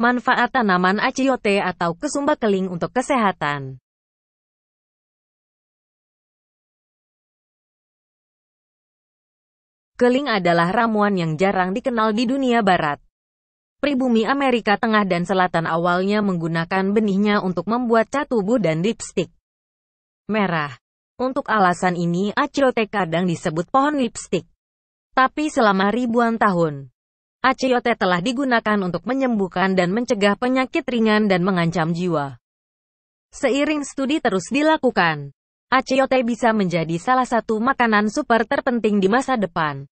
Manfaat tanaman aciote atau kesumba keling untuk kesehatan. Keling adalah ramuan yang jarang dikenal di dunia barat. Pribumi Amerika Tengah dan Selatan awalnya menggunakan benihnya untuk membuat cat tubuh dan lipstik merah. Untuk alasan ini, aciote kadang disebut pohon lipstik. Tapi selama ribuan tahun, ACOT telah digunakan untuk menyembuhkan dan mencegah penyakit ringan dan mengancam jiwa. Seiring studi terus dilakukan, ACOT bisa menjadi salah satu makanan super terpenting di masa depan.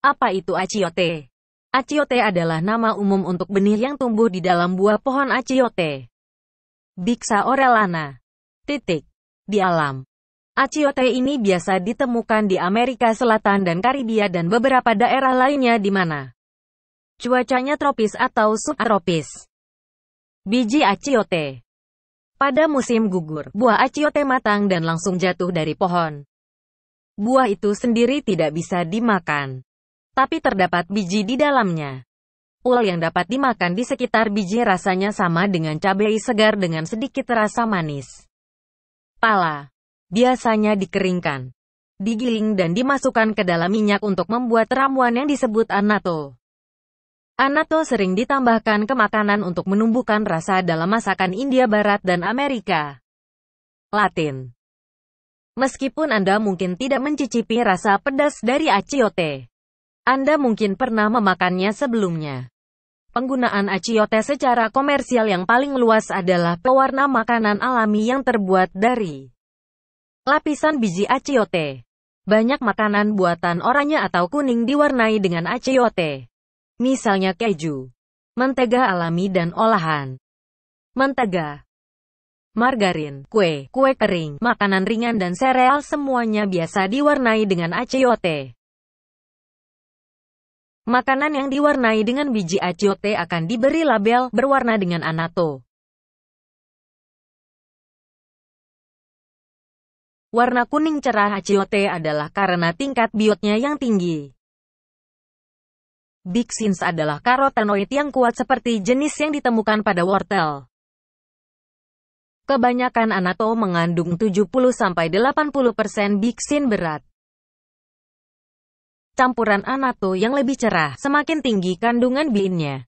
Apa itu ACOT? ACOT adalah nama umum untuk benih yang tumbuh di dalam buah pohon ACOT. Biksa orelana. Titik. Di alam. Aciote ini biasa ditemukan di Amerika Selatan dan Karibia dan beberapa daerah lainnya di mana Cuacanya tropis atau subtropis. Biji aciote. Pada musim gugur, buah aciote matang dan langsung jatuh dari pohon. Buah itu sendiri tidak bisa dimakan. Tapi terdapat biji di dalamnya. Ul yang dapat dimakan di sekitar biji rasanya sama dengan cabai segar dengan sedikit rasa manis. Pala. Biasanya dikeringkan. Digiling dan dimasukkan ke dalam minyak untuk membuat ramuan yang disebut anato. Anato sering ditambahkan ke makanan untuk menumbuhkan rasa dalam masakan India Barat dan Amerika Latin. Meskipun Anda mungkin tidak mencicipi rasa pedas dari aciote, Anda mungkin pernah memakannya sebelumnya. Penggunaan aciote secara komersial yang paling luas adalah pewarna makanan alami yang terbuat dari lapisan biji aciote. Banyak makanan buatan oranye atau kuning diwarnai dengan aciote. Misalnya keju, mentega alami dan olahan, mentega, margarin, kue, kue kering, makanan ringan dan sereal semuanya biasa diwarnai dengan achiote. Makanan yang diwarnai dengan biji achiote akan diberi label berwarna dengan anato. Warna kuning cerah achiote adalah karena tingkat biotnya yang tinggi. Bixins adalah karotenoid yang kuat seperti jenis yang ditemukan pada wortel. Kebanyakan anato mengandung 70-80% bixin berat. Campuran anato yang lebih cerah, semakin tinggi kandungan binnya.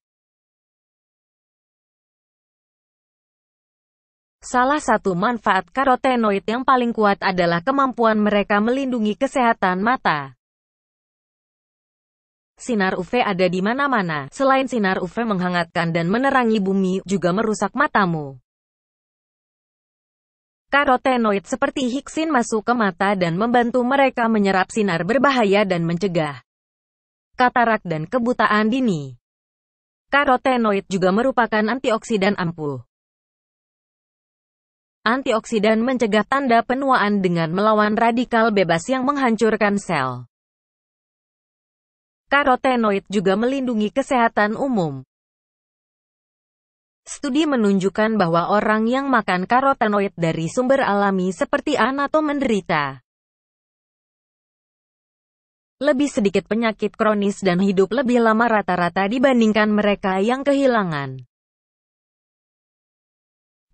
Salah satu manfaat karotenoid yang paling kuat adalah kemampuan mereka melindungi kesehatan mata. Sinar UV ada di mana-mana. Selain sinar UV menghangatkan dan menerangi bumi, juga merusak matamu. Karotenoid seperti hiksin masuk ke mata dan membantu mereka menyerap sinar berbahaya dan mencegah katarak dan kebutaan dini. Karotenoid juga merupakan antioksidan ampuh. Antioksidan mencegah tanda penuaan dengan melawan radikal bebas yang menghancurkan sel. Karotenoid juga melindungi kesehatan umum. Studi menunjukkan bahwa orang yang makan karotenoid dari sumber alami seperti anato menderita lebih sedikit penyakit kronis dan hidup lebih lama rata-rata dibandingkan mereka yang kehilangan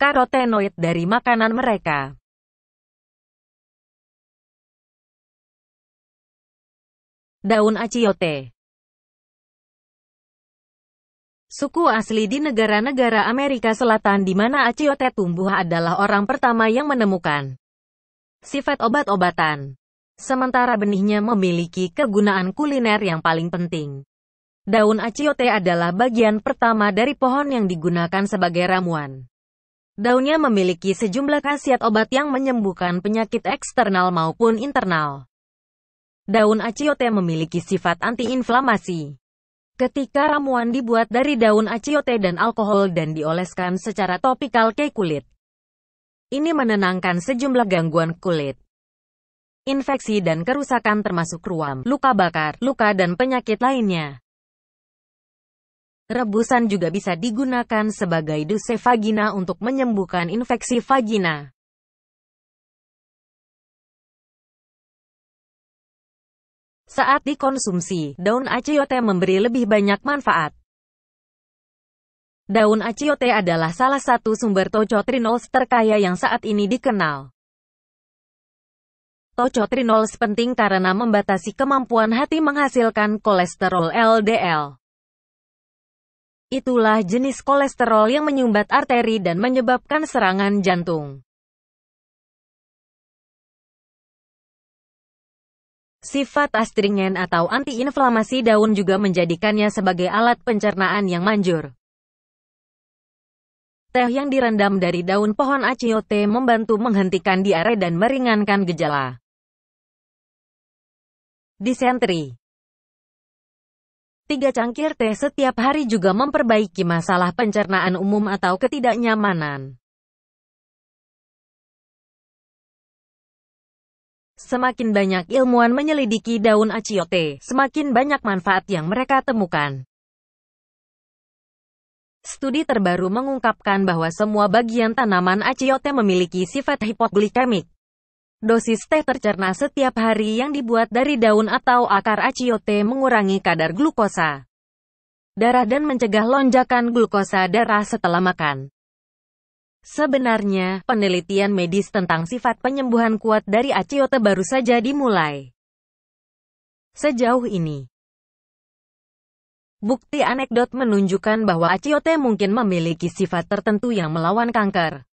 karotenoid dari makanan mereka. Daun aciote. Suku asli di negara-negara Amerika Selatan di mana aciote tumbuh adalah orang pertama yang menemukan sifat obat-obatan. Sementara benihnya memiliki kegunaan kuliner yang paling penting. Daun aciote adalah bagian pertama dari pohon yang digunakan sebagai ramuan. Daunnya memiliki sejumlah khasiat obat yang menyembuhkan penyakit eksternal maupun internal. Daun aciote memiliki sifat antiinflamasi. Ketika ramuan dibuat dari daun aciote dan alkohol dan dioleskan secara topikal ke kulit, ini menenangkan sejumlah gangguan kulit, infeksi dan kerusakan termasuk ruam, luka bakar, luka dan penyakit lainnya. Rebusan juga bisa digunakan sebagai duse vagina untuk menyembuhkan infeksi vagina. Saat dikonsumsi, daun aciote memberi lebih banyak manfaat. Daun aciote adalah salah satu sumber tocotrinols terkaya yang saat ini dikenal. Tocotrinols penting karena membatasi kemampuan hati menghasilkan kolesterol LDL. Itulah jenis kolesterol yang menyumbat arteri dan menyebabkan serangan jantung. Sifat astringen atau antiinflamasi daun juga menjadikannya sebagai alat pencernaan yang manjur. Teh yang direndam dari daun pohon aciote membantu menghentikan diare dan meringankan gejala. Disentri Tiga cangkir teh setiap hari juga memperbaiki masalah pencernaan umum atau ketidaknyamanan. Semakin banyak ilmuwan menyelidiki daun aciote, semakin banyak manfaat yang mereka temukan. Studi terbaru mengungkapkan bahwa semua bagian tanaman aciote memiliki sifat hipoglikemik. Dosis teh tercerna setiap hari yang dibuat dari daun atau akar aciote mengurangi kadar glukosa darah dan mencegah lonjakan glukosa darah setelah makan. Sebenarnya, penelitian medis tentang sifat penyembuhan kuat dari aciote baru saja dimulai. Sejauh ini, bukti anekdot menunjukkan bahwa aciote mungkin memiliki sifat tertentu yang melawan kanker.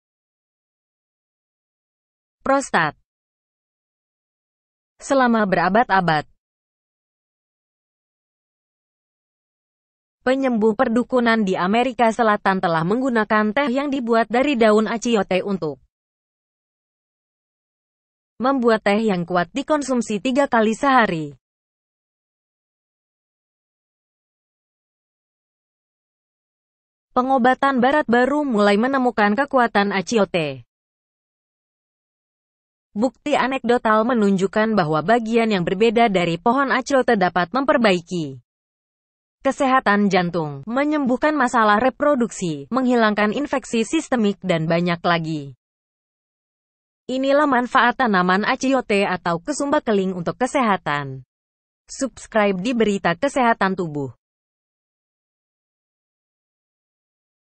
Prostat Selama berabad-abad, Penyembuh perdukunan di Amerika Selatan telah menggunakan teh yang dibuat dari daun aciote untuk membuat teh yang kuat dikonsumsi tiga kali sehari. Pengobatan barat baru mulai menemukan kekuatan aciote. Bukti anekdotal menunjukkan bahwa bagian yang berbeda dari pohon aciote dapat memperbaiki kesehatan jantung, menyembuhkan masalah reproduksi, menghilangkan infeksi sistemik dan banyak lagi. Inilah manfaat tanaman aciote atau kesumba keling untuk kesehatan. Subscribe di Berita Kesehatan Tubuh.